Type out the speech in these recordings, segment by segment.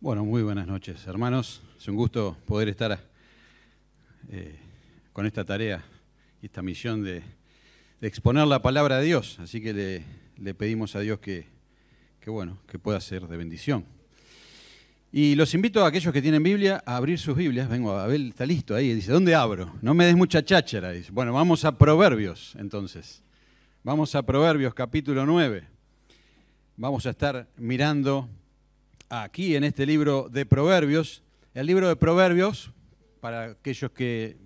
Bueno, muy buenas noches, hermanos. Es un gusto poder estar eh, con esta tarea y esta misión de, exponer la palabra de Dios. Así que le, pedimos a Dios que, bueno, que pueda ser de bendición. Y los invito a aquellos que tienen Biblia a abrir sus Biblias. Vengo, a Abel está listo ahí. Dice, ¿dónde abro? No me des mucha cháchara. bueno, vamos a Proverbios entonces. Vamos a Proverbios capítulo 9. Vamos a estar mirando aquí en este libro de Proverbios. El libro de Proverbios, para aquellos que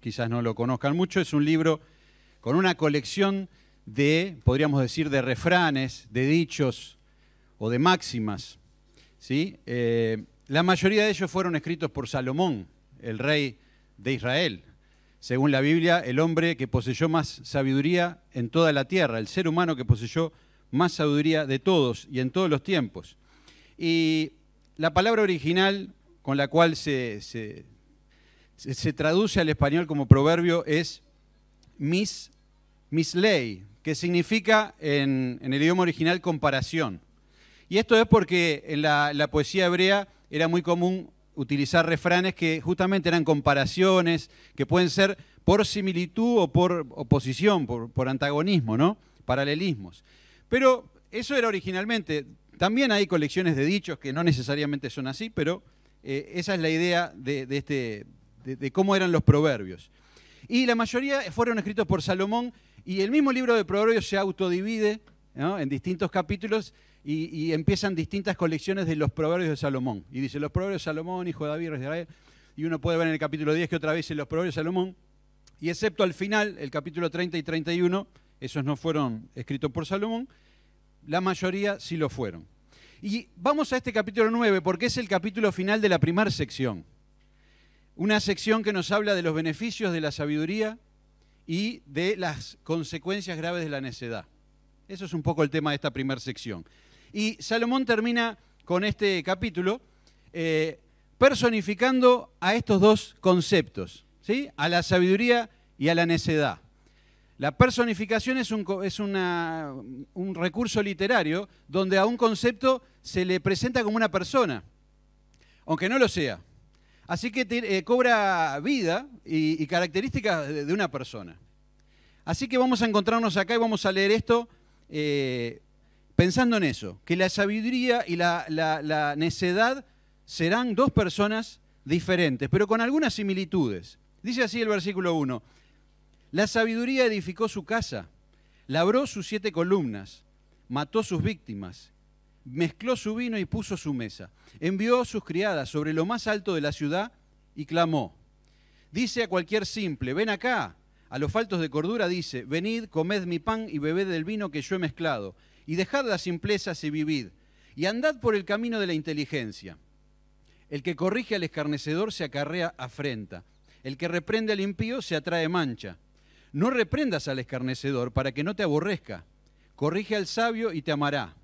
quizás no lo conozcan mucho, es un libro con una colección de, podríamos decir, de refranes, de dichos o de máximas. Eh, la mayoría de ellos fueron escritos por Salomón, el rey de Israel. Según la Biblia, el hombre que poseyó más sabiduría en toda la tierra, el ser humano que poseyó más sabiduría de todos y en todos los tiempos. Y la palabra original con la cual se, se, traduce al español como proverbio es mis, ley, que significa en, el idioma original comparación. Y esto es porque en la, poesía hebrea era muy común utilizar refranes que justamente eran comparaciones, que pueden ser por similitud o por oposición, por, por, antagonismo, ¿no? Paralelismos. Pero eso era originalmente, también hay colecciones de dichos que no necesariamente son así, pero eh, esa es la idea este, de, cómo eran los proverbios. Y la mayoría fueron escritos por Salomón y el mismo libro de proverbios se autodivide en distintos capítulos y, empiezan distintas colecciones de los proverbios de Salomón. Y dice, los proverbios de Salomón, hijo de David, de Israel. Y uno puede ver en el capítulo 10 que otra vez en los proverbios de Salomón. Y excepto al final, el capítulo 30 y 31, esos no fueron escritos por Salomón. La mayoría sí lo fueron. Y vamos a este capítulo 9 porque es el capítulo final de la primera sección. Una sección que nos habla de los beneficios de la sabiduría y de las consecuencias graves de la necedad. Eso es un poco el tema de esta primera sección. Y Salomón termina con este capítulo eh, personificando a estos dos conceptos, ¿sí? a la sabiduría y a la necedad. La personificación es, un, es un recurso literario donde a un concepto se le presenta como una persona, aunque no lo sea. Así que eh, cobra vida y, características de, una persona. Así que vamos a encontrarnos acá y vamos a leer esto eh, pensando en eso, que la sabiduría y la, la, la necedad serán dos personas diferentes, pero con algunas similitudes. Dice así el versículo 1. La sabiduría edificó su casa, labró sus siete columnas, mató sus víctimas, mezcló su vino y puso su mesa. Envió sus criadas sobre lo más alto de la ciudad y clamó. Dice a cualquier simple, ven acá. A los faltos de cordura dice, venid, comed mi pan y bebed del vino que yo he mezclado, y dejad las simplezas y vivid, y andad por el camino de la inteligencia. El que corrige al escarnecedor se acarrea afrenta, el que reprende al impío se atrae mancha. No reprendas al escarnecedor para que no te aborrezca. Corrige al sabio y te amará.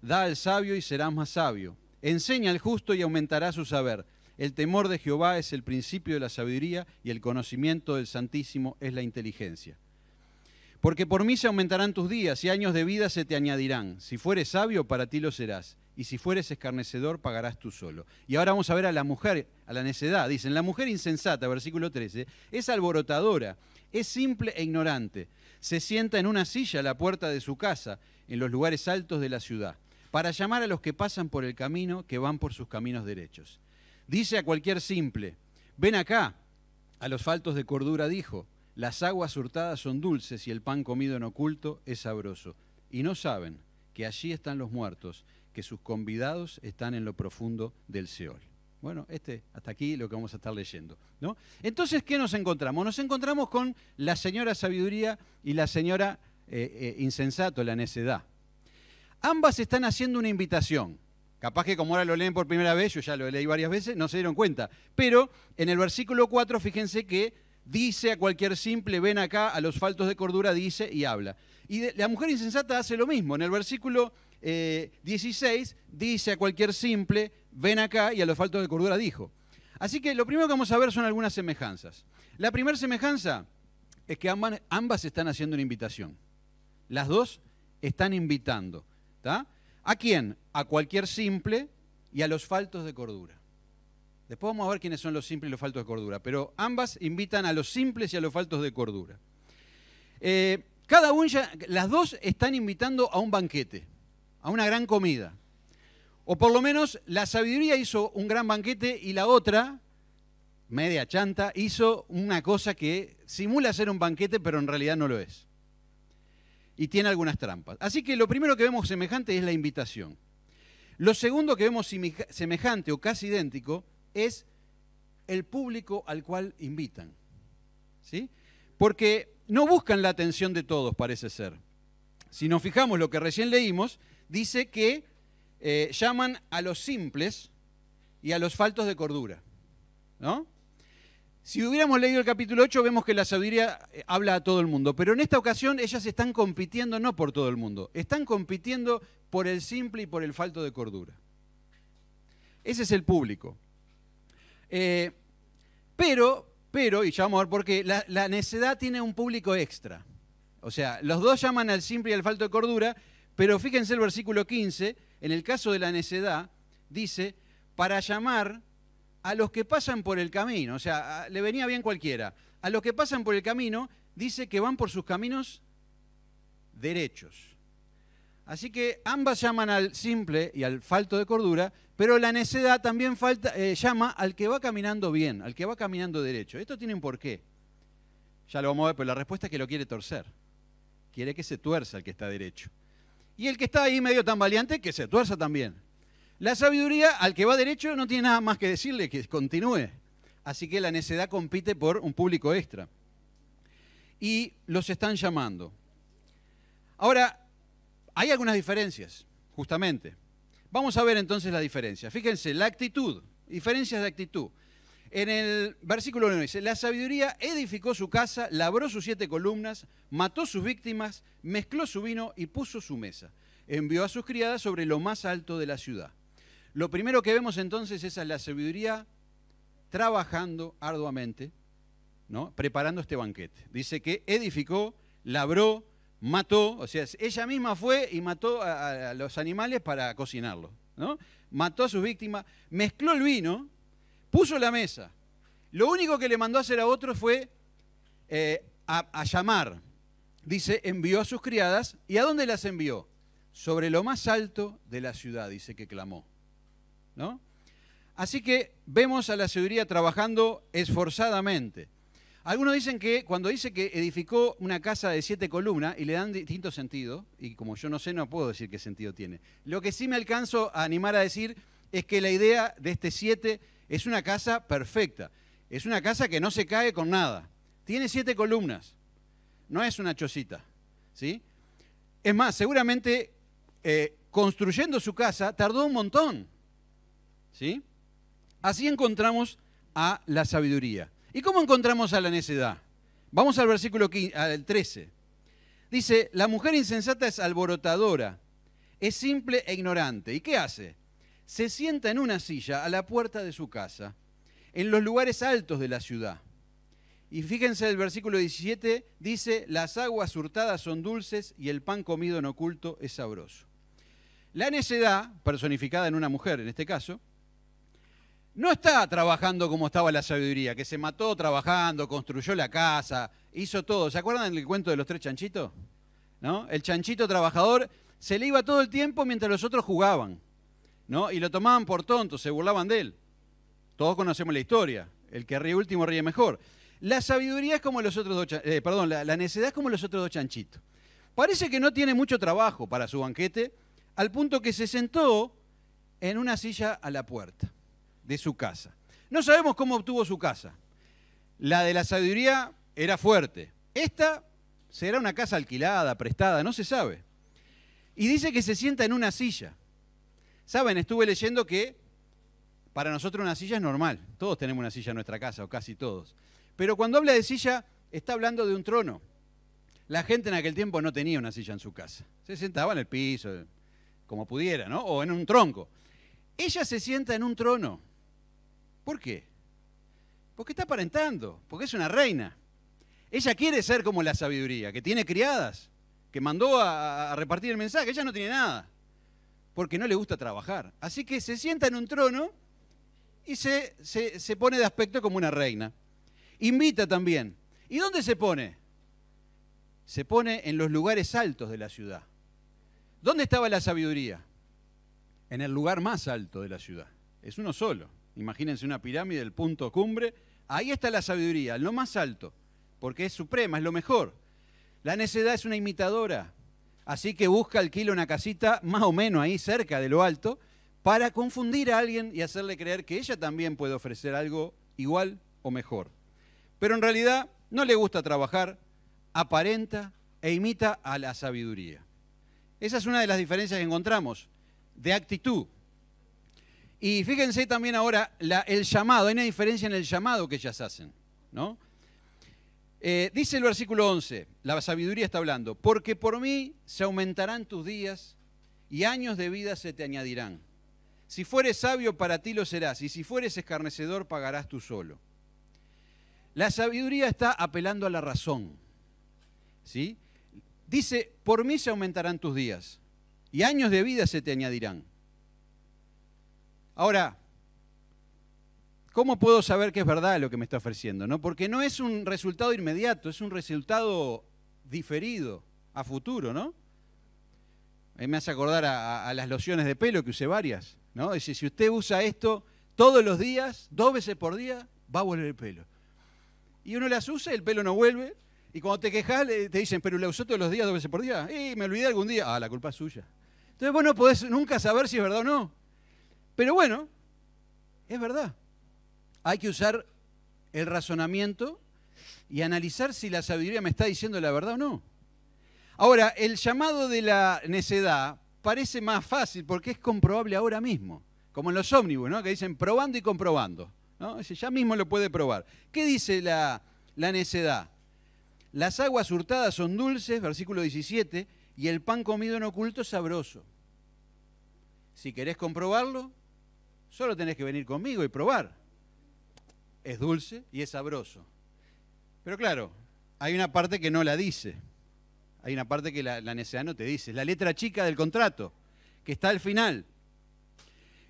Da al sabio y serás más sabio. Enseña al justo y aumentará su saber. El temor de Jehová es el principio de la sabiduría y el conocimiento del Santísimo es la inteligencia. Porque por mí se aumentarán tus días y años de vida se te añadirán. Si fueres sabio, para ti lo serás. Y si fueres escarnecedor, pagarás tú solo. Y ahora vamos a ver a la mujer, a la necedad. Dicen, la mujer insensata, versículo 13, es alborotadora es simple e ignorante. Se sienta en una silla a la puerta de su casa, en los lugares altos de la ciudad, para llamar a los que pasan por el camino que van por sus caminos derechos. Dice a cualquier simple, ven acá. A los faltos de cordura dijo, las aguas hurtadas son dulces y el pan comido en oculto es sabroso. Y no saben que allí están los muertos, que sus convidados están en lo profundo del Seol. Bueno, este, hasta aquí lo que vamos a estar leyendo. ¿no? Entonces, ¿qué nos encontramos? Nos encontramos con la señora sabiduría y la señora eh, eh, insensato, la necedad. Ambas están haciendo una invitación. Capaz que como ahora lo leen por primera vez, yo ya lo leí varias veces, no se dieron cuenta. Pero en el versículo 4, fíjense que dice a cualquier simple, ven acá, a los faltos de cordura, dice y habla. Y la mujer insensata hace lo mismo. En el versículo 16 eh, dice a cualquier simple, ven acá y a los faltos de cordura dijo. Así que lo primero que vamos a ver son algunas semejanzas. La primera semejanza es que ambas, ambas, están haciendo una invitación. Las dos están invitando. ¿A quién? A cualquier simple y a los faltos de cordura. Después vamos a ver quiénes son los simples y los faltos de cordura, pero ambas invitan a los simples y a los faltos de cordura. Eh, cada una, las dos están invitando a un banquete, a una gran comida. O por lo menos la sabiduría hizo un gran banquete y la otra, media chanta, hizo una cosa que simula ser un banquete, pero en realidad no lo es. Y tiene algunas trampas. Así que lo primero que vemos semejante es la invitación. Lo segundo que vemos semejante o casi idéntico es el público al cual invitan. ¿Sí? Porque no buscan la atención de todos, parece ser. Si nos fijamos lo que recién leímos, dice que eh, llaman a los simples y a los faltos de cordura. Si hubiéramos leído el capítulo 8, vemos que la sabiduría eh, habla a todo el mundo, pero en esta ocasión ellas están compitiendo no por todo el mundo, están compitiendo por el simple y por el falto de cordura. Ese es el público. Eh, pero, pero, y ya vamos a ver por qué, la, la necedad tiene un público extra. O sea, los dos llaman al simple y al falto de cordura, pero fíjense el versículo 15, en el caso de la necedad, dice, para llamar a los que pasan por el camino, o sea, le venía bien cualquiera, a los que pasan por el camino, dice que van por sus caminos derechos. Así que ambas llaman al simple y al falto de cordura, pero la necedad también eh, llama al que va caminando bien, al que va caminando derecho. Esto tiene un porqué. Ya lo vamos a ver, pero la respuesta es que lo quiere torcer. Quiere que se tuerza el que está derecho. Y el que está ahí medio tan valiente, que se tuerza también. La sabiduría, al que va derecho, no tiene nada más que decirle que continúe. Así que la necedad compite por un público extra. Y los están llamando. Ahora, hay algunas diferencias, justamente. Vamos a ver entonces las diferencias. Fíjense, la actitud, diferencias de actitud. En el versículo 9 dice, la sabiduría edificó su casa, labró sus siete columnas, mató sus víctimas, mezcló su vino y puso su mesa. Envió a sus criadas sobre lo más alto de la ciudad. Lo primero que vemos entonces es a la sabiduría trabajando arduamente, ¿no? preparando este banquete. Dice que edificó, labró, mató, o sea, ella misma fue y mató a, los animales para cocinarlos. ¿no? Mató a sus víctimas, mezcló el vino, puso la mesa. Lo único que le mandó a hacer a otro fue eh, a, llamar. Dice, envió a sus criadas. ¿Y a dónde las envió? Sobre lo más alto de la ciudad, dice que clamó. ¿No? Así que vemos a la sabiduría trabajando esforzadamente. Algunos dicen que cuando dice que edificó una casa de siete columnas y le dan distinto sentido, y como yo no sé, no puedo decir qué sentido tiene. Lo que sí me alcanzo a animar a decir es que la idea de este siete es una casa perfecta. Es una casa que no se cae con nada. Tiene siete columnas. No es una chocita. ¿sí? Es más, seguramente eh, construyendo su casa tardó un montón. ¿sí? Así encontramos a la sabiduría. ¿Y cómo encontramos a la necedad? Vamos al versículo 13. Dice, la mujer insensata es alborotadora, es simple e ignorante. ¿Y qué hace? se sienta en una silla a la puerta de su casa, en los lugares altos de la ciudad. Y fíjense el versículo 17, dice, las aguas hurtadas son dulces y el pan comido en oculto es sabroso. La necedad, personificada en una mujer en este caso, no está trabajando como estaba la sabiduría, que se mató trabajando, construyó la casa, hizo todo. ¿Se acuerdan del cuento de los tres chanchitos? ¿No? El chanchito trabajador se le iba todo el tiempo mientras los otros jugaban. Y lo tomaban por tonto, se burlaban de él. Todos conocemos la historia. El que ríe último ríe mejor. La sabiduría es como los otros dos, eh, perdón, la necedad es como los otros dos chanchitos. Parece que no tiene mucho trabajo para su banquete, al punto que se sentó en una silla a la puerta de su casa. No sabemos cómo obtuvo su casa. La de la sabiduría era fuerte. Esta será una casa alquilada, prestada, no se sabe. Y dice que se sienta en una silla. Saben, estuve leyendo que para nosotros una silla es normal. Todos tenemos una silla en nuestra casa, o casi todos. Pero cuando habla de silla, está hablando de un trono. La gente en aquel tiempo no tenía una silla en su casa. Se sentaba en el piso, como pudiera, ¿no? O en un tronco. Ella se sienta en un trono. ¿Por qué? Porque está aparentando, porque es una reina. Ella quiere ser como la sabiduría, que tiene criadas, que mandó a, a repartir el mensaje. Ella no tiene nada porque no le gusta trabajar. Así que se sienta en un trono y se, pone de aspecto como una reina. Invita también. ¿Y dónde se pone? Se pone en los lugares altos de la ciudad. ¿Dónde estaba la sabiduría? En el lugar más alto de la ciudad. Es uno solo. Imagínense una pirámide, el punto cumbre. Ahí está la sabiduría, lo más alto, porque es suprema, es lo mejor. La necedad es una imitadora, Así que busca, alquilo una casita más o menos ahí cerca de lo alto para confundir a alguien y hacerle creer que ella también puede ofrecer algo igual o mejor. Pero en realidad no le gusta trabajar, aparenta e imita a la sabiduría. Esa es una de las diferencias que encontramos de actitud. Y fíjense también ahora el llamado, hay una diferencia en el llamado que ellas hacen. ¿no? Eh, dice el versículo 11, la sabiduría está hablando, porque por mí se aumentarán tus días y años de vida se te añadirán. Si fueres sabio, para ti lo serás, y si fueres escarnecedor, pagarás tú solo. La sabiduría está apelando a la razón. ¿sí? Dice, por mí se aumentarán tus días, y años de vida se te añadirán. Ahora, ¿cómo puedo saber que es verdad lo que me está ofreciendo? ¿no? Porque no es un resultado inmediato, es un resultado diferido a futuro, ¿no? me hace acordar a, las lociones de pelo que usé varias, ¿no? Dice, si usted usa esto todos los días, dos veces por día, va a volver el pelo. Y uno las usa, el pelo no vuelve, y cuando te quejas te dicen, pero la usó todos los días, dos veces por día, y me olvidé algún día, ah, la culpa es suya. Entonces vos no podés nunca saber si es verdad o no. Pero bueno, es verdad. Hay que usar el razonamiento y analizar si la sabiduría me está diciendo la verdad o no. Ahora, el llamado de la necedad parece más fácil porque es comprobable ahora mismo, como en los ómnibus, ¿no? que dicen probando y comprobando. Ya mismo lo puede probar. ¿Qué dice la, la necedad? Las aguas hurtadas son dulces, versículo 17, y el pan comido en oculto es sabroso. Si querés comprobarlo, solo tenés que venir conmigo y probar. Es dulce y es sabroso. Pero claro, hay una parte que no la dice. Hay una parte que la, la necesidad no te dice. la letra chica del contrato, que está al final.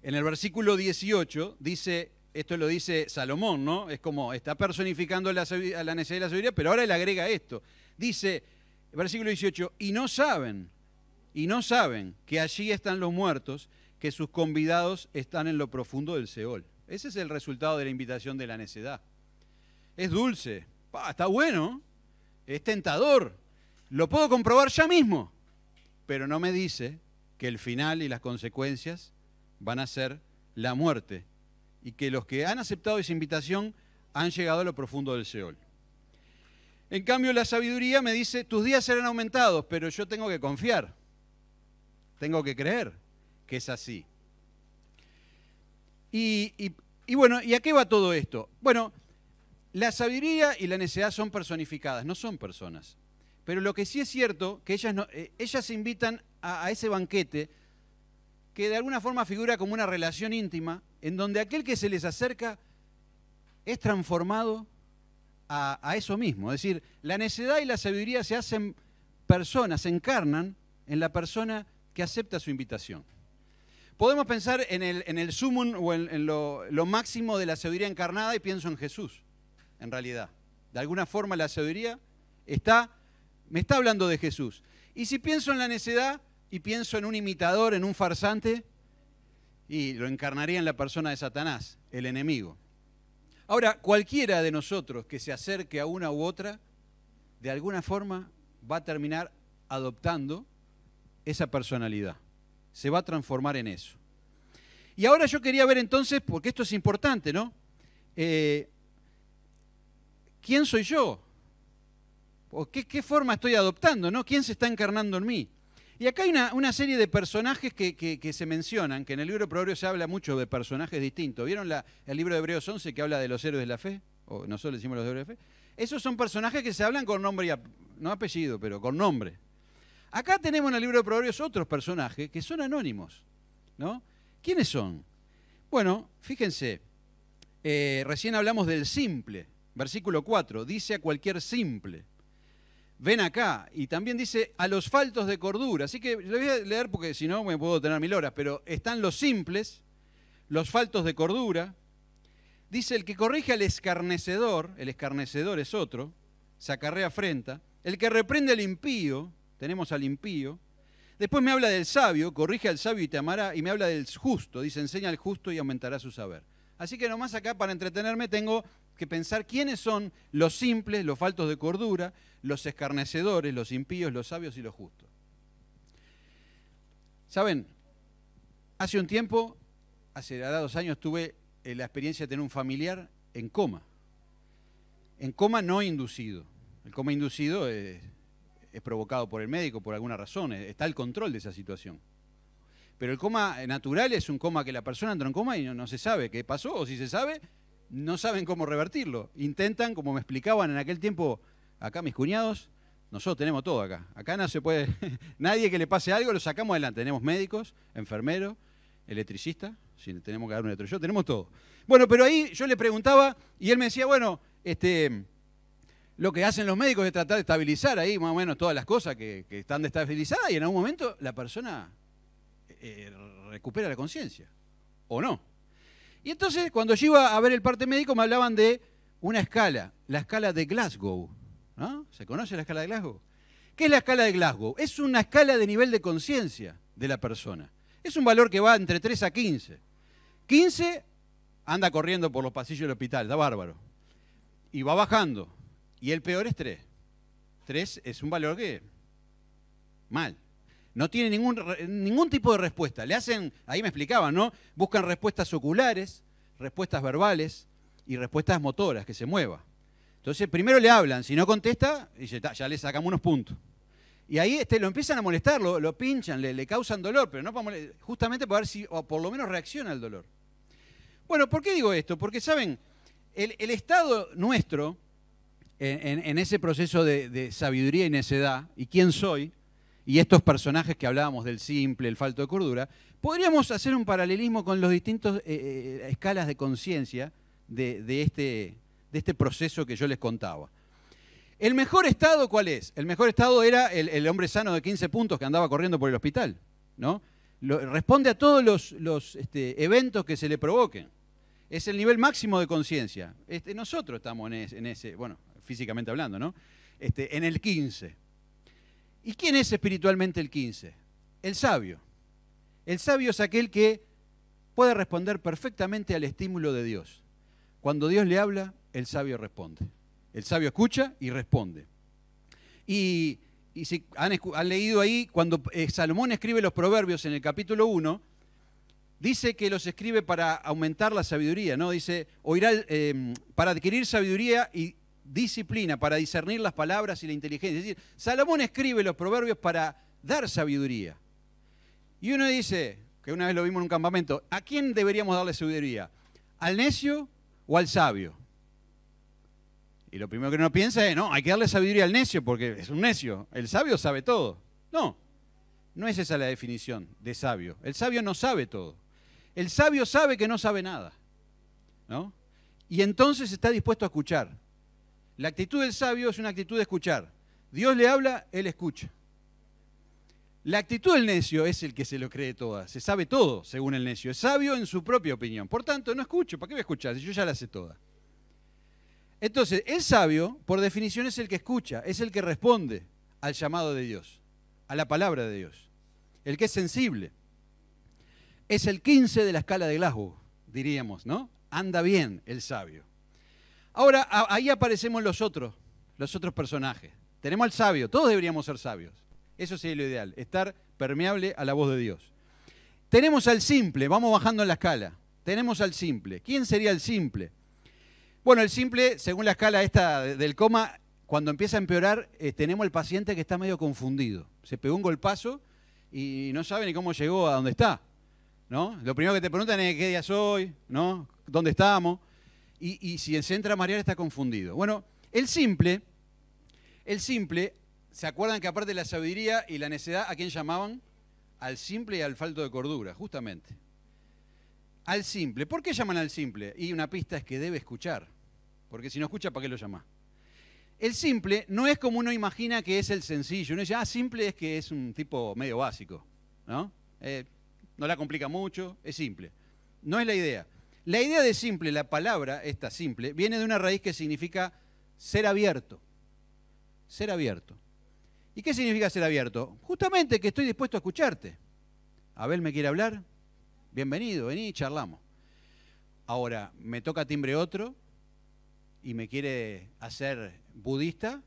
En el versículo 18 dice, esto lo dice Salomón, ¿no? Es como está personificando la, a la necesidad de la sabiduría, pero ahora él agrega esto. Dice, versículo 18, y no saben, y no saben que allí están los muertos, que sus convidados están en lo profundo del Seol. Ese es el resultado de la invitación de la necedad. Es dulce, está bueno, es tentador, lo puedo comprobar ya mismo, pero no me dice que el final y las consecuencias van a ser la muerte y que los que han aceptado esa invitación han llegado a lo profundo del Seol. En cambio, la sabiduría me dice, tus días serán aumentados, pero yo tengo que confiar, tengo que creer que es así. Y, bueno, ¿y a qué va todo esto? Bueno, la sabiduría y la necedad son personificadas, no son personas. Pero lo que sí es cierto, que ellas, no, eh, ellas se invitan a, ese banquete que de alguna forma figura como una relación íntima, en donde aquel que se les acerca es transformado a, eso mismo. Es decir, la necedad y la sabiduría se hacen personas, se encarnan en la persona que acepta su invitación. Podemos pensar en el, en el sumum o en, lo, máximo de la sabiduría encarnada y pienso en Jesús en realidad. De alguna forma la sabiduría está, me está hablando de Jesús. Y si pienso en la necedad y pienso en un imitador, en un farsante, y lo encarnaría en la persona de Satanás, el enemigo. Ahora, cualquiera de nosotros que se acerque a una u otra, de alguna forma va a terminar adoptando esa personalidad. Se va a transformar en eso. Y ahora yo quería ver entonces, porque esto es importante, ¿no? Eh, ¿quién soy yo? qué, forma estoy adoptando? ¿Quién se está encarnando en mí? Y acá hay una, serie de personajes que, se mencionan, que en el libro de Proverbios se habla mucho de personajes distintos. ¿Vieron el libro de Hebreos 11 que habla de los héroes de la fe? O nosotros le decimos los héroes de la fe. Esos son personajes que se hablan con nombre y no apellido, pero con nombre. Acá tenemos en el libro de Proverbios otros personajes que son anónimos. ¿Quiénes son? Bueno, fíjense, eh, recién hablamos del simple. Versículo 4, dice a cualquier simple, ven acá. Y también dice a los faltos de cordura. Así que le voy a leer porque si no me puedo tener mil horas, pero están los simples, los faltos de cordura. Dice el que corrige al escarnecedor, el escarnecedor es otro, se acarrea afrenta. El que reprende al impío, tenemos al impío. Después me habla del sabio, corrige al sabio y te amará. Y me habla del justo, dice enseña al justo y aumentará su saber. Así que nomás acá para entretenerme tengo que pensar quiénes son los simples, los faltos de cordura, los escarnecedores, los impíos, los sabios y los justos. Saben, hace un tiempo, hace dos años, tuve eh, la experiencia de tener un familiar en coma. En coma no inducido. El coma inducido es, provocado por el médico por alguna razón, está el control de esa situación. Pero el coma natural es un coma que la persona entra en coma y no se sabe qué pasó, o si se sabe, no saben cómo revertirlo. Intentan, como me explicaban en aquel tiempo acá mis cuñados, nosotros tenemos todo acá. Acá no se puede, nadie que le pase algo lo sacamos adelante. Tenemos médicos, enfermeros, electricistas, si tenemos que dar un electricista, tenemos todo. Bueno, pero ahí yo le preguntaba y él me decía, bueno, este, lo que hacen los médicos es tratar de estabilizar ahí más o menos todas las cosas que, están destabilizadas y en algún momento la persona eh, eh, recupera la conciencia, o no. Y entonces, cuando yo iba a ver el parte médico, me hablaban de una escala, la escala de Glasgow. ¿no? ¿Se conoce la escala de Glasgow? ¿Qué es la escala de Glasgow? Es una escala de nivel de conciencia de la persona. Es un valor que va entre 3 a 15. 15 anda corriendo por los pasillos del hospital, da bárbaro. Y va bajando. Y el peor es 3. 3 es un valor que mal. No tiene ningún, ningún tipo de respuesta. Le hacen, ahí me explicaban, ¿no? Buscan respuestas oculares, respuestas verbales y respuestas motoras, que se mueva. Entonces, primero le hablan, si no contesta, ya le sacamos unos puntos. Y ahí este, lo empiezan a molestar, lo, pinchan, le, le, causan dolor, pero no para molestar, justamente para ver si o por lo menos reacciona al dolor. Bueno, ¿por qué digo esto? Porque, ¿saben? El, Estado nuestro, en, ese proceso de, de sabiduría y necedad, y quién soy, y estos personajes que hablábamos del simple, el falto de cordura, podríamos hacer un paralelismo con los distintos eh, eh, escalas de conciencia este, de, este, proceso que yo les contaba. ¿El mejor estado cuál es? El mejor estado era el, hombre sano de 15 puntos que andaba corriendo por el hospital, ¿no? responde a todos los, este, eventos que se le provoquen. Es el nivel máximo de conciencia. Este, nosotros estamos en ese, bueno, físicamente hablando, ¿no? en el 15. ¿Y quién es espiritualmente el 15? El sabio. El sabio es aquel que puede responder perfectamente al estímulo de Dios. Cuando Dios le habla, el sabio responde. El sabio escucha y responde. Y, si han, leído ahí, cuando eh, Salomón escribe los proverbios en el capítulo 1, dice que los escribe para aumentar la sabiduría, ¿no? Dice, oirá, eh, para adquirir sabiduría y disciplina, para discernir las palabras y la inteligencia. Es decir, Salomón escribe los proverbios para dar sabiduría. Y uno dice, que una vez lo vimos en un campamento, ¿a quién deberíamos darle sabiduría? ¿Al necio o al sabio? Y lo primero que uno piensa es, no, hay que darle sabiduría al necio porque es un necio. El sabio sabe todo. No, no es esa la definición de sabio. El sabio no sabe todo. El sabio sabe que no sabe nada. Y entonces está dispuesto a escuchar. La actitud del sabio es una actitud de escuchar. Dios le habla, él escucha. La actitud del necio es el que se lo cree toda, se sabe todo, según el necio, es sabio en su propia opinión. Por tanto, no escucho, ¿para qué voy a escuchar si yo ya la sé toda? Entonces, el sabio, por definición, es el que escucha, es el que responde al llamado de Dios, a la palabra de Dios, el que es sensible. Es el 15 de la escala de Glasgow, diríamos, ¿no? Anda bien el sabio. Ahora, ahí aparecemos los otros, los otros personajes. Tenemos al sabio, todos deberíamos ser sabios. Eso sería lo ideal, estar permeable a la voz de Dios. Tenemos al simple, vamos bajando en la escala. Tenemos al simple. ¿Quién sería el simple? Bueno, el simple, según la escala esta del coma, cuando empieza a empeorar, eh, tenemos al paciente que está medio confundido. Se pegó un golpazo y no sabe ni cómo llegó a dónde está. ¿no? Lo primero que te preguntan es qué día soy, ¿no? ¿Dónde estamos? y, si se entra a está confundido. Bueno, el simple, el simple, ¿se acuerdan que aparte de la sabiduría y la necedad, ¿a quién llamaban? Al simple y al falto de cordura, justamente. Al simple. ¿Por qué llaman al simple? Y una pista es que debe escuchar. Porque si no escucha, ¿para qué lo llama? El simple no es como uno imagina que es el sencillo. Uno dice, ah, simple es que es un tipo medio básico, ¿no? Eh, no la complica mucho, es simple. No es la idea. La idea de simple, la palabra, esta simple, viene de una raíz que significa ser abierto. Ser abierto. ¿Y qué significa ser abierto? Justamente que estoy dispuesto a escucharte. Abel me quiere hablar, bienvenido, vení y charlamos. Ahora, me toca timbre otro y me quiere hacer budista.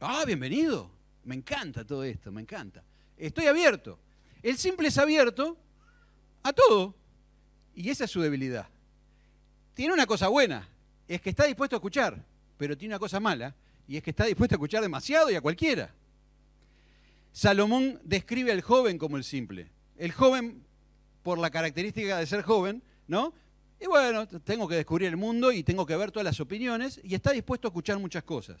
Ah, bienvenido, me encanta todo esto, me encanta. Estoy abierto. El simple es abierto a todo. Y esa es su debilidad. Tiene una cosa buena, es que está dispuesto a escuchar, pero tiene una cosa mala, y es que está dispuesto a escuchar demasiado y a cualquiera. Salomón describe al joven como el simple. El joven, por la característica de ser joven, ¿no? Y bueno, tengo que descubrir el mundo y tengo que ver todas las opiniones y está dispuesto a escuchar muchas cosas.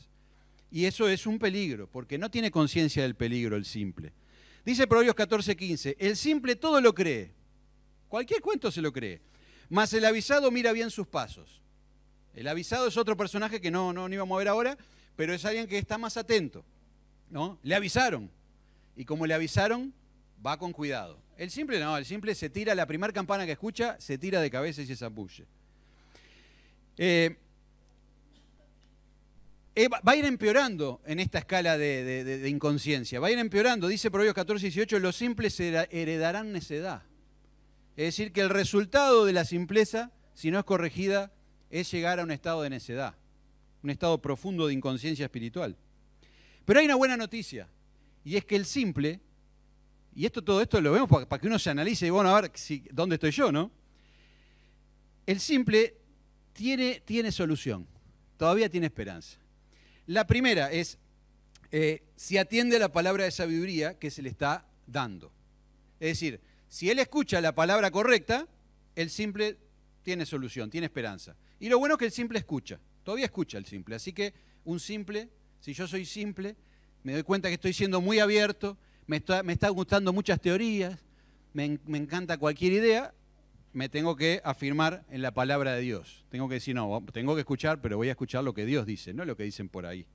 Y eso es un peligro, porque no tiene conciencia del peligro el simple. Dice Proverbios 14:15, el simple todo lo cree, Cualquier cuento se lo cree. Mas el avisado mira bien sus pasos. El avisado es otro personaje que no, no, íbamos a ver ahora, pero es alguien que está más atento. ¿no? Le avisaron. Y como le avisaron, va con cuidado. El simple no, el simple se tira, la primera campana que escucha, se tira de cabeza y se zambulle. Eh, eh, va a ir empeorando en esta escala de, inconsciencia, va a ir empeorando. Dice Proverbios 14, 18, los simples heredarán necedad. Es decir, que el resultado de la simpleza, si no es corregida, es llegar a un estado de necedad, un estado profundo de inconsciencia espiritual. Pero hay una buena noticia, y es que el simple, y esto todo esto lo vemos para, que uno se analice y bueno, a ver si, dónde estoy yo, ¿no? El simple tiene, tiene solución, todavía tiene esperanza. La primera es, eh, si atiende a la palabra de sabiduría que se le está dando. Es decir, si él escucha la palabra correcta, el simple tiene solución, tiene esperanza. Y lo bueno es que el simple escucha, todavía escucha el simple. Así que un simple, si yo soy simple, me doy cuenta que estoy siendo muy abierto, me está, gustando muchas teorías, me, encanta cualquier idea, me tengo que afirmar en la palabra de Dios. Tengo que decir, no, tengo que escuchar, pero voy a escuchar lo que Dios dice, no lo que dicen por ahí.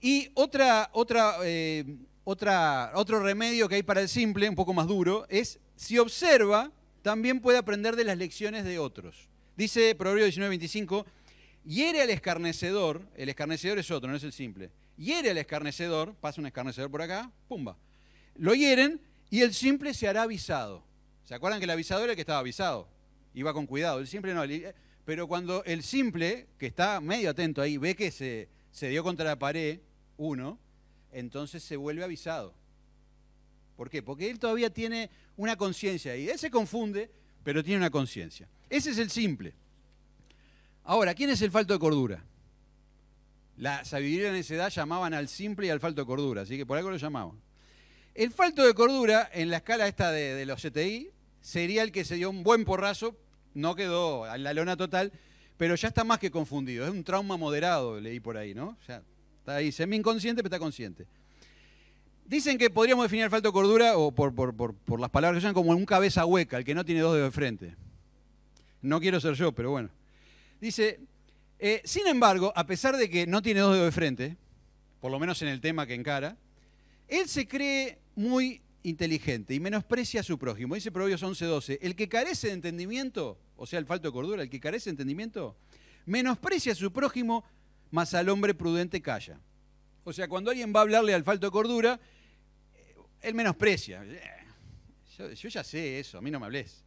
Y otra, otra eh, otra, otro remedio que hay para el simple, un poco más duro, es si observa, también puede aprender de las lecciones de otros. Dice Proverbio 19:25, hiere al escarnecedor, el escarnecedor es otro, no es el simple, hiere al escarnecedor, pasa un escarnecedor por acá, pumba, lo hieren y el simple se hará avisado. ¿Se acuerdan que el avisador era el que estaba avisado? Iba con cuidado, el simple no. Pero cuando el simple, que está medio atento ahí, ve que se, se dio contra la pared, uno, entonces se vuelve avisado. ¿Por qué? Porque él todavía tiene una conciencia y él se confunde, pero tiene una conciencia. Ese es el simple. Ahora, ¿quién es el falto de cordura? La sabiduría en esa edad llamaban al simple y al falto de cordura, así que por algo lo llamaban. El falto de cordura en la escala esta de, de los CTI sería el que se dio un buen porrazo, no quedó en la lona total, pero ya está más que confundido. Es un trauma moderado, leí por ahí, ¿no? O sea, Dice, ahí, semi-inconsciente, pero está consciente. Dicen que podríamos definir el falto de cordura, o por, las palabras que usan, como un cabeza hueca, el que no tiene dos dedos de frente. No quiero ser yo, pero bueno. Dice, eh, sin embargo, a pesar de que no tiene dos dedos de frente, por lo menos en el tema que encara, él se cree muy inteligente y menosprecia a su prójimo. Dice Proverbios 11:12, el que carece de entendimiento, o sea, el falto de cordura, el que carece de entendimiento, menosprecia a su prójimo más al hombre prudente calla. O sea, cuando alguien va a hablarle al falto de cordura, eh, él menosprecia. Eh, yo, ya sé eso, a mí no me hables.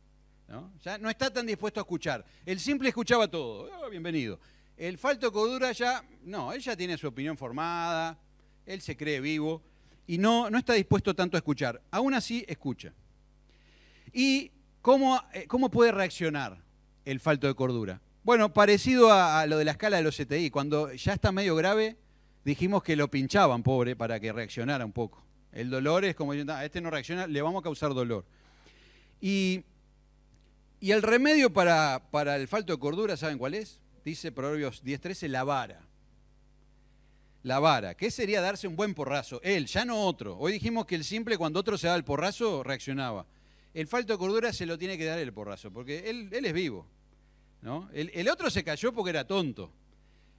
¿no? Ya no está tan dispuesto a escuchar. El simple escuchaba todo, oh, bienvenido. El falto de cordura ya, no, él ya tiene su opinión formada, él se cree vivo y no, no está dispuesto tanto a escuchar. Aún así, escucha. ¿Y cómo, eh, cómo puede reaccionar el falto de cordura? Bueno, parecido a, lo de la escala de los CTI. Cuando ya está medio grave, dijimos que lo pinchaban, pobre, para que reaccionara un poco. El dolor es como, a ah, este no reacciona, le vamos a causar dolor. Y, el remedio para, el falto de cordura, ¿saben cuál es? Dice Proverbios 10.13, la vara. La vara. ¿Qué sería darse un buen porrazo? Él, ya no otro. Hoy dijimos que el simple, cuando otro se da el porrazo, reaccionaba. El falto de cordura se lo tiene que dar el porrazo, porque él es vivo. El, otro se cayó porque era tonto.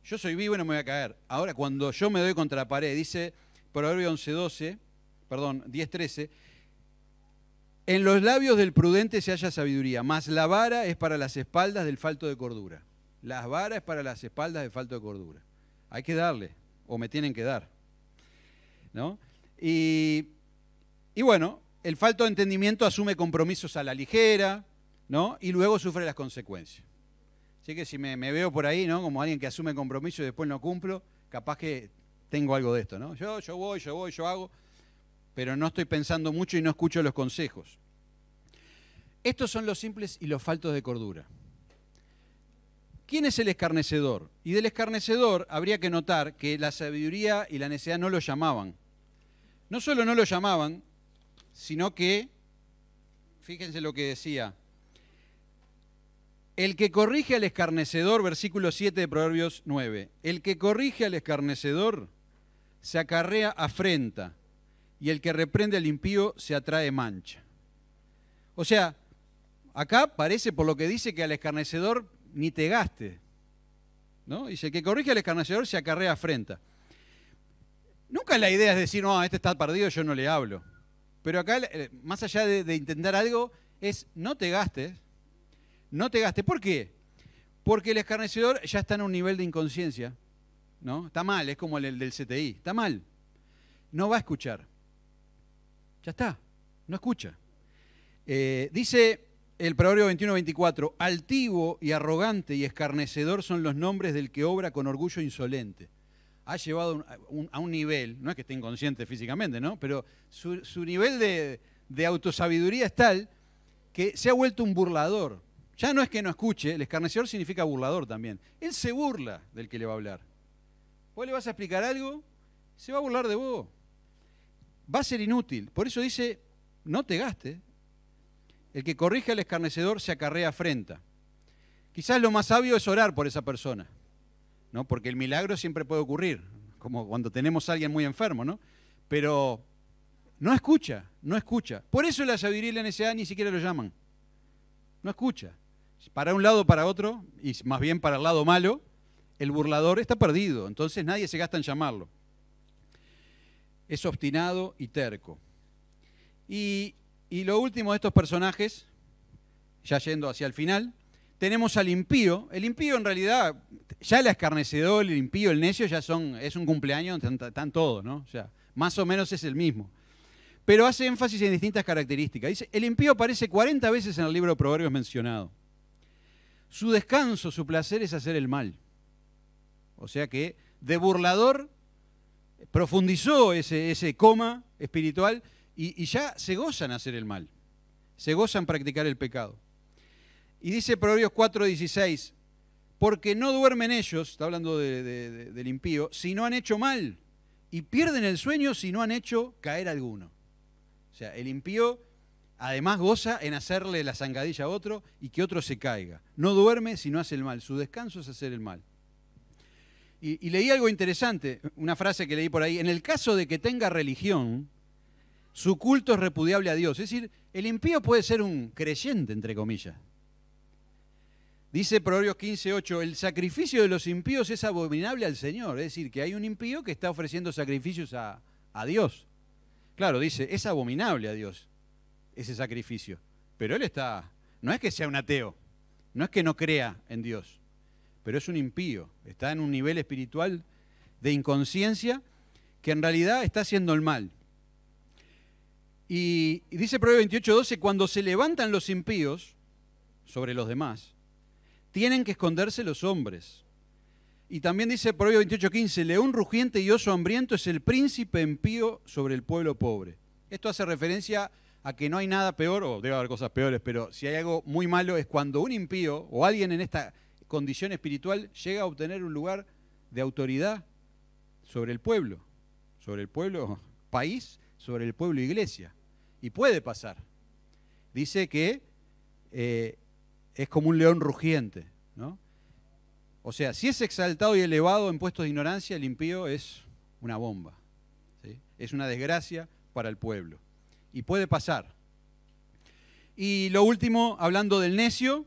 Yo soy vivo y no me voy a caer. Ahora, cuando yo me doy contra la pared, dice Proverbio 11.12, perdón, 10.13, en los labios del prudente se halla sabiduría, mas la vara es para las espaldas del falto de cordura. Las varas es para las espaldas del falto de cordura. Hay que darle, o me tienen que dar. ¿no? Y, bueno, el falto de entendimiento asume compromisos a la ligera, ¿no? Y luego sufre las consecuencias. Así que si me, veo por ahí, ¿no? Como alguien que asume compromiso y después no cumplo, capaz que tengo algo de esto, ¿no? Yo, yo voy, yo voy, yo hago, pero no estoy pensando mucho y no escucho los consejos. Estos son los simples y los faltos de cordura. ¿Quién es el escarnecedor? Y del escarnecedor habría que notar que la sabiduría y la necesidad no lo llamaban. No solo no lo llamaban, sino que, fíjense lo que decía, el que corrige al escarnecedor, versículo 7 de Proverbios 9, el que corrige al escarnecedor se acarrea afrenta y el que reprende al impío se atrae mancha. O sea, acá parece por lo que dice que al escarnecedor ni te gaste. ¿no? Dice, el que corrige al escarnecedor se acarrea afrenta. Nunca la idea es decir, no, este está perdido, yo no le hablo. Pero acá, eh, más allá de intentar algo, es no te gastes, no te gastes. ¿Por qué? Porque el escarnecedor ya está en un nivel de inconsciencia, ¿no? Está mal, es como el del CTI, está mal. No va a escuchar. Ya está, no escucha. Eh, dice el Proverbio 21-24, altivo y arrogante y escarnecedor son los nombres del que obra con orgullo insolente. Ha llevado a, un, nivel, no es que esté inconsciente físicamente, ¿no? Pero su, nivel de, de autosabiduría es tal que se ha vuelto un burlador ya no es que no escuche, el escarnecedor significa burlador también. Él se burla del que le va a hablar. Vos le vas a explicar algo, se va a burlar de vos. Va a ser inútil. Por eso dice, no te gastes. El que corrige al escarnecedor se acarrea afrenta. Quizás lo más sabio es orar por esa persona, ¿no? Porque el milagro siempre puede ocurrir, como cuando tenemos a alguien muy enfermo, ¿no? Pero no escucha, no escucha. Por eso la sabiduría en ese año ni siquiera lo llaman. No escucha para un lado, para otro, y más bien para el lado malo, el burlador está perdido, entonces nadie se gasta en llamarlo. Es obstinado y terco. Y, lo último de estos personajes, ya yendo hacia el final, tenemos al impío. El impío en realidad, ya el escarnecedor, el impío, el necio, ya son, es un cumpleaños, están, están todos, ¿no? O sea, más o menos es el mismo. Pero hace énfasis en distintas características. Dice, el impío aparece 40 veces en el libro de Proverbios mencionado. Su descanso, su placer es hacer el mal. O sea que de burlador profundizó ese, ese coma espiritual y, ya se gozan hacer el mal, se gozan practicar el pecado. Y dice Proverbios 4:16, porque no duermen ellos, está hablando del impío, si no han hecho mal, y pierden el sueño si no han hecho caer alguno. O sea, el impío Además goza en hacerle la zangadilla a otro y que otro se caiga. No duerme si no hace el mal. Su descanso es hacer el mal. Y, leí algo interesante, una frase que leí por ahí. En el caso de que tenga religión, su culto es repudiable a Dios. Es decir, el impío puede ser un creyente, entre comillas. Dice Proverbios 15:8, el sacrificio de los impíos es abominable al Señor. Es decir, que hay un impío que está ofreciendo sacrificios a, a Dios. Claro, dice, es abominable a Dios ese sacrificio. Pero él está, no es que sea un ateo, no es que no crea en Dios, pero es un impío, está en un nivel espiritual de inconsciencia que en realidad está haciendo el mal. Y, dice Proverbio 28, 12, cuando se levantan los impíos sobre los demás, tienen que esconderse los hombres. Y también dice Proverbio 28:15, león rugiente y oso hambriento es el príncipe impío sobre el pueblo pobre. Esto hace referencia a que no hay nada peor, o debe haber cosas peores, pero si hay algo muy malo es cuando un impío o alguien en esta condición espiritual llega a obtener un lugar de autoridad sobre el pueblo, sobre el pueblo país, sobre el pueblo iglesia. Y puede pasar. Dice que eh, es como un león rugiente, ¿no? O sea, si es exaltado y elevado en puestos de ignorancia, el impío es una bomba. Es una desgracia para el pueblo y puede pasar. Y lo último, hablando del necio,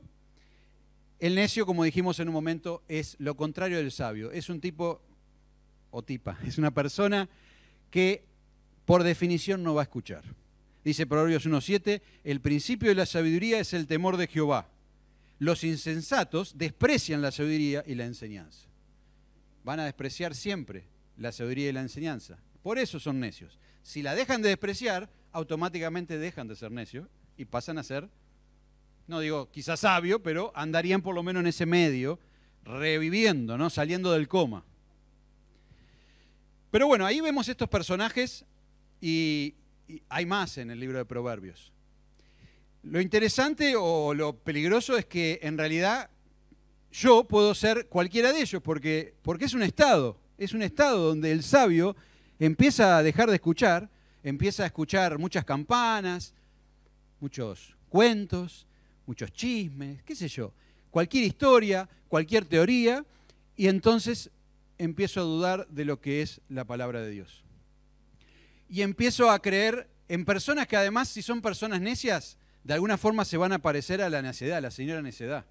el necio, como dijimos en un momento, es lo contrario del sabio. Es un tipo o tipa, es una persona que por definición no va a escuchar. Dice Proverbios 1.7, el principio de la sabiduría es el temor de Jehová. Los insensatos desprecian la sabiduría y la enseñanza. Van a despreciar siempre la sabiduría y la enseñanza. Por eso son necios. Si la dejan de despreciar, automáticamente dejan de ser necios y pasan a ser, no digo quizás sabio pero andarían por lo menos en ese medio, reviviendo, ¿no? saliendo del coma. Pero bueno, ahí vemos estos personajes y, y hay más en el libro de Proverbios. Lo interesante o lo peligroso es que en realidad yo puedo ser cualquiera de ellos, porque, porque es un estado, es un estado donde el sabio empieza a dejar de escuchar empieza a escuchar muchas campanas, muchos cuentos, muchos chismes, qué sé yo, cualquier historia, cualquier teoría, y entonces empiezo a dudar de lo que es la palabra de Dios. Y empiezo a creer en personas que además, si son personas necias, de alguna forma se van a parecer a la necedad, a la señora necedad.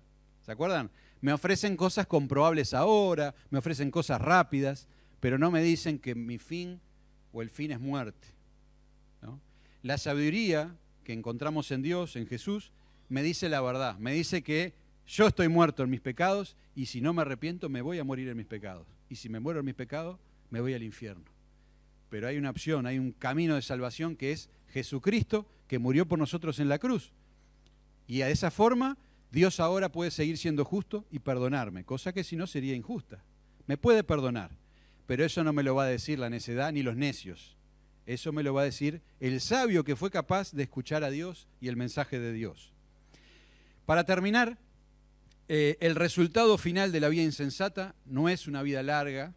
¿Se acuerdan? Me ofrecen cosas comprobables ahora, me ofrecen cosas rápidas, pero no me dicen que mi fin o el fin es muerte. La sabiduría que encontramos en Dios, en Jesús, me dice la verdad, me dice que yo estoy muerto en mis pecados y si no me arrepiento me voy a morir en mis pecados. Y si me muero en mis pecados, me voy al infierno. Pero hay una opción, hay un camino de salvación que es Jesucristo que murió por nosotros en la cruz. Y a esa forma Dios ahora puede seguir siendo justo y perdonarme, cosa que si no sería injusta. Me puede perdonar, pero eso no me lo va a decir la necedad ni los necios. Eso me lo va a decir el sabio que fue capaz de escuchar a Dios y el mensaje de Dios. Para terminar, eh, el resultado final de la vida insensata no es una vida larga,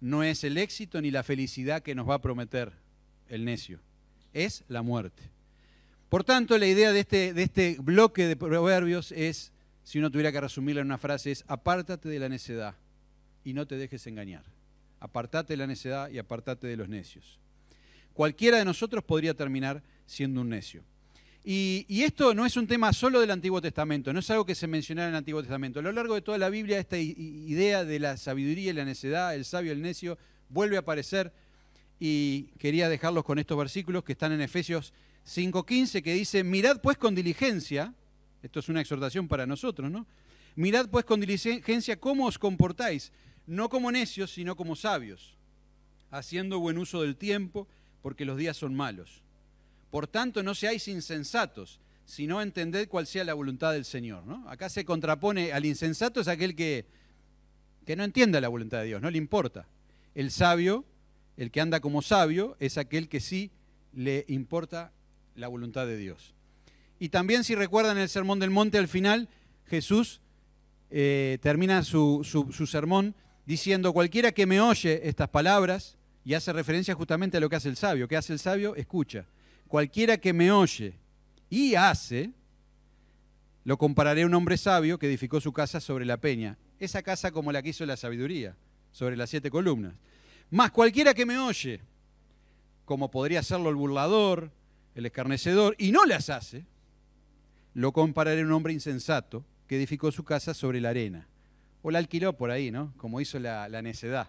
no es el éxito ni la felicidad que nos va a prometer el necio, es la muerte. Por tanto, la idea de este, de este bloque de proverbios es, si uno tuviera que resumirlo en una frase, es apártate de la necedad y no te dejes engañar apartate de la necedad y apartate de los necios. Cualquiera de nosotros podría terminar siendo un necio. Y, esto no es un tema solo del Antiguo Testamento, no es algo que se mencionara en el Antiguo Testamento. A lo largo de toda la Biblia esta idea de la sabiduría y la necedad, el sabio y el necio, vuelve a aparecer y quería dejarlos con estos versículos que están en Efesios 5.15 que dice, mirad pues con diligencia, esto es una exhortación para nosotros, ¿no? Mirad pues con diligencia cómo os comportáis, no como necios, sino como sabios, haciendo buen uso del tiempo, porque los días son malos. Por tanto, no seáis insensatos, sino entended cuál sea la voluntad del Señor. Acá se contrapone al insensato es aquel que, no entiende la voluntad de Dios, no le importa. El sabio, el que anda como sabio, es aquel que sí le importa la voluntad de Dios. Y también si recuerdan el Sermón del Monte al final, Jesús eh, termina su sermón diciendo, cualquiera que me oye estas palabras, y hace referencia justamente a lo que hace el sabio, que hace el sabio, escucha, cualquiera que me oye y hace, lo compararé a un hombre sabio que edificó su casa sobre la peña, esa casa como la que hizo la sabiduría, sobre las siete columnas. Más cualquiera que me oye, como podría hacerlo el burlador, el escarnecedor, y no las hace, lo compararé a un hombre insensato que edificó su casa sobre la arena o la alquiló por ahí, ¿no? Como hizo la, necedad.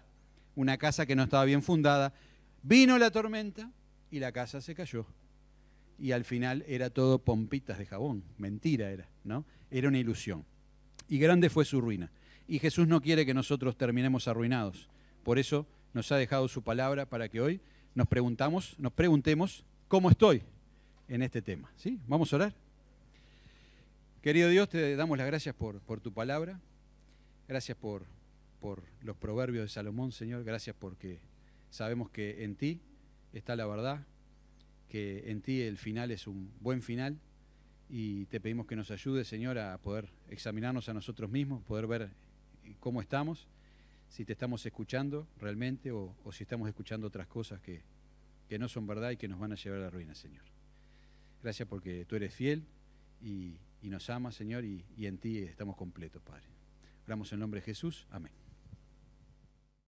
Una casa que no estaba bien fundada. Vino la tormenta y la casa se cayó. Y al final era todo pompitas de jabón. Mentira era, ¿no? Era una ilusión. Y grande fue su ruina. Y Jesús no quiere que nosotros terminemos arruinados. Por eso nos ha dejado su palabra para que hoy nos preguntamos, nos preguntemos cómo estoy en este tema. ¿Sí? Vamos a orar. Querido Dios, te damos las gracias por, por tu palabra. Gracias por, los proverbios de Salomón, Señor. Gracias porque sabemos que en ti está la verdad, que en ti el final es un buen final y te pedimos que nos ayude, Señor, a poder examinarnos a nosotros mismos, poder ver cómo estamos, si te estamos escuchando realmente o, si estamos escuchando otras cosas que, no son verdad y que nos van a llevar a la ruina, Señor. Gracias porque tú eres fiel y, nos amas, Señor, y en ti estamos completos, Padre damos en nombre de Jesús. Amén.